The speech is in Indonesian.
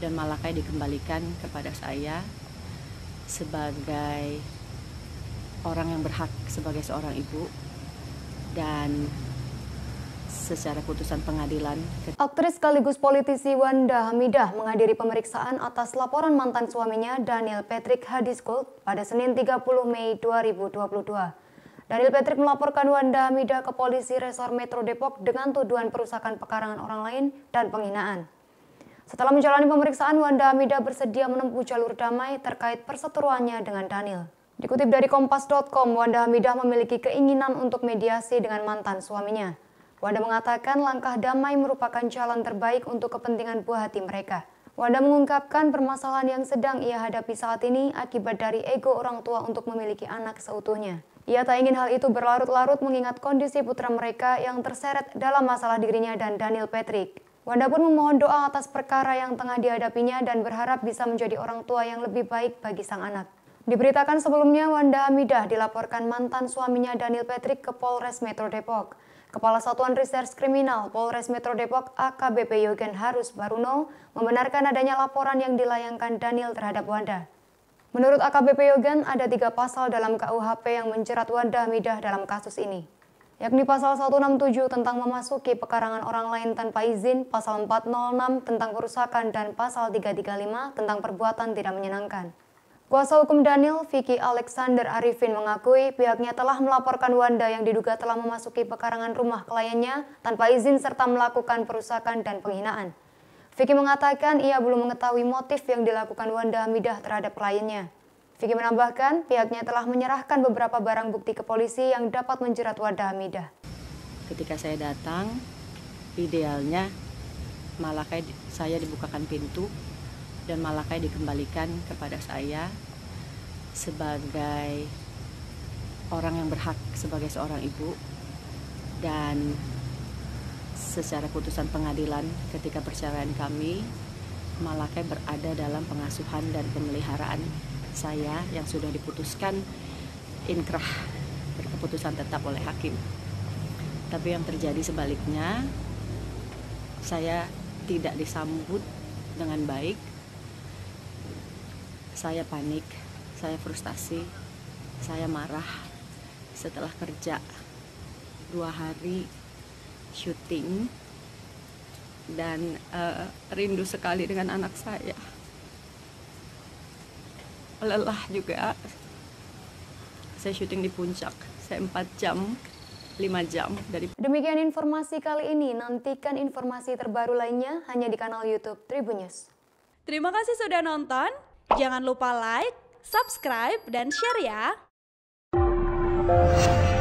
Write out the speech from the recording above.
dan Malakai dikembalikan kepada saya sebagai orang yang berhak sebagai seorang ibu dan secara putusan pengadilan. Aktris sekaligus politisi Wanda Hamidah menghadiri pemeriksaan atas laporan mantan suaminya Daniel Patrick Hadiskul pada Senin 30 Mei 2022. Daniel Patrick melaporkan Wanda Hamidah ke polisi Resor Metro Depok dengan tuduhan perusakan pekarangan orang lain dan penghinaan. Setelah menjalani pemeriksaan, Wanda Amida bersedia menempuh jalur damai terkait perseteruannya dengan Daniel. Dikutip dari Kompas.com, Wanda Hamidah memiliki keinginan untuk mediasi dengan mantan suaminya. Wanda mengatakan langkah damai merupakan jalan terbaik untuk kepentingan buah hati mereka. Wanda mengungkapkan permasalahan yang sedang ia hadapi saat ini akibat dari ego orang tua untuk memiliki anak seutuhnya. Ia tak ingin hal itu berlarut-larut mengingat kondisi putra mereka yang terseret dalam masalah dirinya dan Daniel Patrick. Wanda pun memohon doa atas perkara yang tengah dihadapinya dan berharap bisa menjadi orang tua yang lebih baik bagi sang anak. Diberitakan sebelumnya, Wanda Hamidah dilaporkan mantan suaminya Daniel Patrick ke Polres Metro Depok. Kepala Satuan Reserse Kriminal Polres Metro Depok AKBP Yogen Harus Baruno membenarkan adanya laporan yang dilayangkan Daniel terhadap Wanda. Menurut AKBP Yogen, ada tiga pasal dalam KUHP yang menjerat Wanda Hamidah dalam kasus ini yakni pasal 167 tentang memasuki pekarangan orang lain tanpa izin, pasal 406 tentang kerusakan, dan pasal 335 tentang perbuatan tidak menyenangkan. Kuasa hukum Daniel, Vicky Alexander Arifin mengakui pihaknya telah melaporkan Wanda yang diduga telah memasuki pekarangan rumah kliennya tanpa izin serta melakukan perusakan dan penghinaan. Vicky mengatakan ia belum mengetahui motif yang dilakukan Wanda Hamidah terhadap kliennya. Vicky menambahkan, pihaknya telah menyerahkan beberapa barang bukti ke polisi yang dapat menjerat wadah Hamida. Ketika saya datang, idealnya malah saya dibukakan pintu dan malah dikembalikan kepada saya sebagai orang yang berhak sebagai seorang ibu dan secara putusan pengadilan ketika perceraian kami Malakai berada dalam pengasuhan dan pemeliharaan saya yang sudah diputuskan inkrah berkeputusan tetap oleh hakim tapi yang terjadi sebaliknya saya tidak disambut dengan baik saya panik saya frustasi saya marah setelah kerja dua hari syuting dan uh, rindu sekali dengan anak saya lelah juga saya syuting di puncak saya 4 jam 5 jam dari Demikian informasi kali ini. Nantikan informasi terbaru lainnya hanya di kanal YouTube Tribun Terima kasih sudah nonton. Jangan lupa like, subscribe dan share ya.